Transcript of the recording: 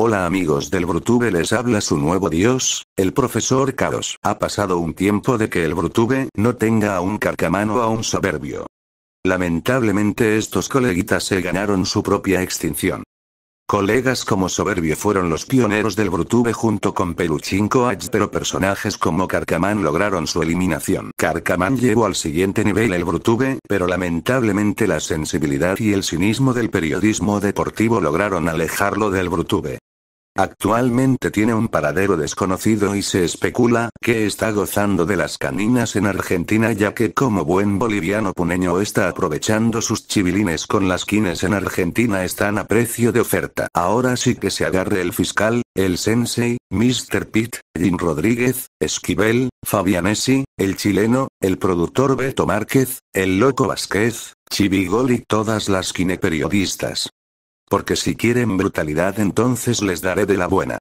Hola amigos del Brutube les habla su nuevo dios, el profesor Chaos. Ha pasado un tiempo de que el Brutube no tenga a un carcamano o a un soberbio. Lamentablemente estos coleguitas se ganaron su propia extinción. Colegas como Soberbio fueron los pioneros del Brutube junto con Peluchinco pero personajes como Carcamán lograron su eliminación. Carcamán llevó al siguiente nivel el Brutube, pero lamentablemente la sensibilidad y el cinismo del periodismo deportivo lograron alejarlo del Brutube. Actualmente tiene un paradero desconocido y se especula que está gozando de las caninas en Argentina ya que como buen boliviano puneño está aprovechando sus chivilines con las quines en Argentina están a precio de oferta. Ahora sí que se agarre el fiscal, el sensei, Mr. Pitt, Jim Rodríguez, Esquivel, Fabianesi, el chileno, el productor Beto Márquez, el loco Vázquez, Chivigol y todas las quine periodistas. Porque si quieren brutalidad entonces les daré de la buena.